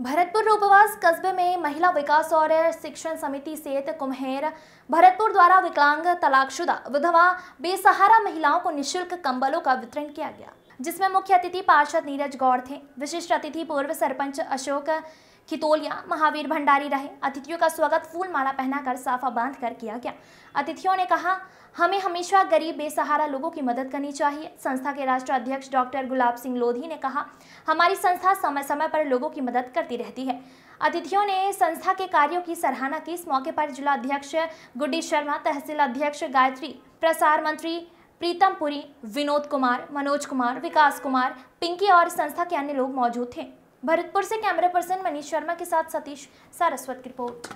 भरतपुर रूपवास कस्बे में महिला विकास और शिक्षण समिति सेत कुम्हेर भरतपुर द्वारा विकलांग तलाकशुदा विधवा बेसहारा महिलाओं को निशुल्क कंबलों का वितरण किया गया जिसमें मुख्य अतिथि पार्षद नीरज गौड़ थे विशिष्ट अतिथि पूर्व सरपंच अशोक खितोलिया महावीर भंडारी रहे अतिथियों का स्वागत फूल माला पहनाकर साफा बांध कर किया गया अतिथियों ने कहा हमें हमेशा गरीब बेसहारा लोगों की मदद करनी चाहिए संस्था के राष्ट्र अध्यक्ष डॉक्टर गुलाब सिंह लोधी ने कहा हमारी संस्था समय समय पर लोगों की मदद करती रहती है अतिथियों ने संस्था के कार्यों की सराहना की इस मौके पर जिला अध्यक्ष गुड्डी शर्मा तहसील अध्यक्ष गायत्री प्रसार मंत्री प्रीतम पुरी विनोद कुमार मनोज कुमार विकास कुमार पिंकी और संस्था के अन्य लोग मौजूद थे भरतपुर से कैमरा पर्सन मनीष शर्मा के साथ सतीश सारस्वत की रिपोर्ट